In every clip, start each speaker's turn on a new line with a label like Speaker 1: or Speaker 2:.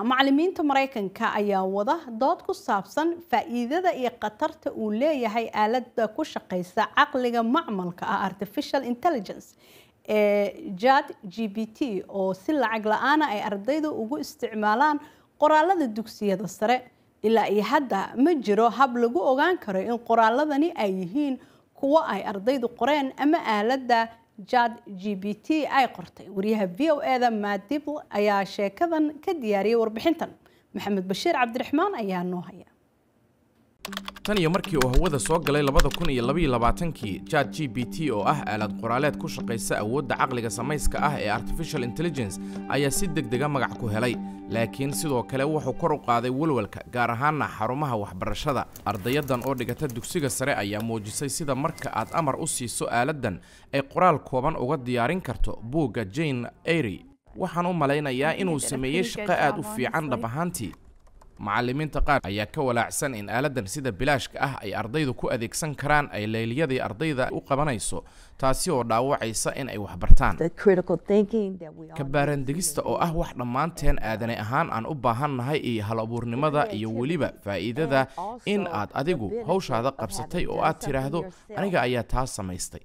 Speaker 1: macalimiinta maraykanka ayaa wada dood ku saabsan faaiidada iyo khatarta uu leeyahay aalada ku shaqeysa caqliga macmalka ah artificial intelligence ee jad g b t oo si lacag la-aana ay ardaydu ugu isticmaalaan qoraalada dugsiyada sare ilaa iyo hadda ma jiro hab lagu ogaan karo in qoraaladani ay yihiin kuwo ay ardaydu qoreen ama aaladda jad g b t ay qortay wariyaha v o e da maadibl ayaa sheekadan ka diyaariyay warbixintan maxamed bashiir cabdiraxmaan ayaa noo haya
Speaker 2: tan iyo markii uu hawada soo galay labada kun iyo labiyo labaatankii jad g b t oo ah aalad qoraaleed ku shaqaysa awoodda caqliga samayska ah ee artificial intelligence ayaa si degdega ah magac ku helay laakiin sidoo kale wuxuu kor u qaaday walwalka gaar ahaana xarumaha waxbarashada ardayaddan oo dhigata dugsiga sare ayaa muujisay sida marka aad amar u siiso aaladdan ay qoraal kooban uga diyaarin karto buugga jane eyry waxaan u malaynayaa inuu sameeyey shaqo aad u fiican dhab ahaantii macallimiinta qaar ayaa ka walaacsan in aaladan sida bilaashka ah ay ardaydu ku adeegsan karaan ay leyliyadii ardayda u qabanayso taasi oo dhaawacaysa in ay wax bartaan ka baarandegista oo ah wax dhammaanteen aadani ahaan aan u baahannahay iyo halabuurnimada iyo weliba faa'iidada in aad adigu hawshaada qabsatay oo aad tidhaahdo aniga ayaa taa samaystay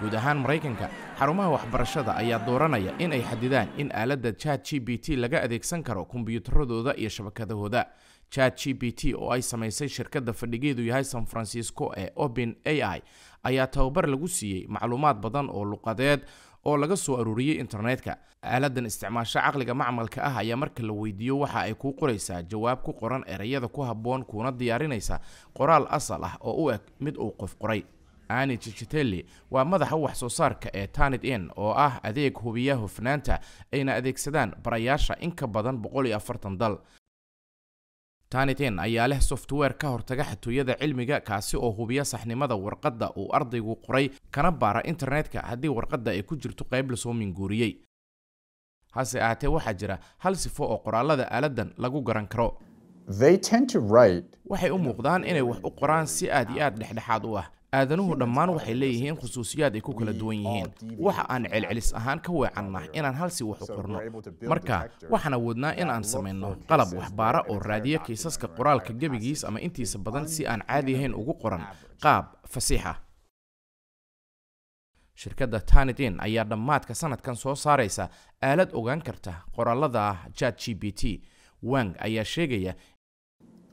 Speaker 2: guud ahaan maraykanka xarumaha waxbarashada ayaa dooranaya in ay xadidaan in aaladda chat g b t laga adeegsan karo kombiyuutaradooda iyo shabakadahooda chat g b t oo ay samaysay shirkadda fadhigeedu yahay san francisco ee open a i ayaa tababar lagu siiyey macluumaad badan oo luqadeed oo laga soo aruuriyey internetka aaladan isticmaasho caqliga macmalka ah ayaa marka la weydiiyo waxa ay kuu qoraysaa jawaab ku qoran erayada ku habboon kuuna diyaarinaysa qoraal asal ah oo u eg mid uu qof qoray ani jijiteli waa madaxa wax soo saarka ee tanit in oo ah adeeg hubiya hufnaanta ayna adeegsadaan barayaasha in ka badan boqol iyo afartan dal tanitin ayaa leh software ka hortaga xatooyada cilmiga kaasi oo hubiya saxnimada warqadda uu ardaygu qoray kana baara internetka haddii warqadda ay ku jirto qayb lasoo minguuriyey hase ahaatee waxaa jira hal sifo oo qoraalada aaladan lagu garan karo waxay u muuqdaan inay wax u qoraan si aad iyo aad dhexdhexaad u ah aadanuhu dhammaan waxay leeyihiin khusuusiyaad ay ku kala duwan yihiin waxa aan celcelis ahaan ka weecannah inaan halsi wax u
Speaker 1: qorno marka
Speaker 2: waxaan awoodnaa in aan samayno qalab waxbaara oo raadiya kiisaska qoraalka gebigiis ama intiisa badan si aan caadi ahayn ugu qoran qaab fasiixa shirkadda tanidin ayaa dhammaadka sanadkan soo saaraysa aalad ogaan karta qoraallada chat g b t wang ayaa sheegaya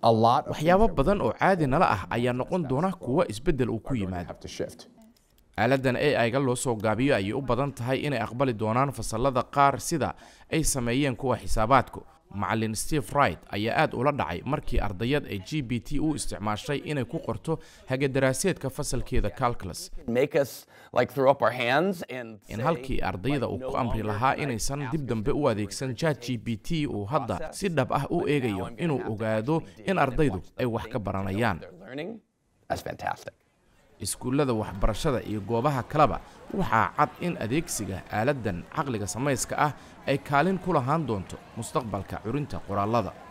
Speaker 2: waxyaabo badan oo caadi nala ah ayaa noqon doona kuwo isbeddel uu ku yimaado aaladan a i-ga loo soo gaabiyo ayay u badan tahay inay aqbali doonaan fasallada qaar sida ay sameeyeen kuwa xisaabaadku macalin steve wright ayaa aad ula dhacay markii ardayad ay g b t u isticmaashay inay ku qorto hagadaraaseedka fasalkeeda calculus in halkii ardayda uu ku amri lahaa inaysan dib dambe u adeegsan jaad g b t uu hadda si dhab ah u eegayo inuu ogaado in ardaydu ay wax ka baranayaan iskuullada waxbarashada iyo goobaha kaleba waxaa cad in adeegsiga aaladdan caqliga samayska ah ay kaalin ku lahaan doonto mustaqbalka curinta qoraallada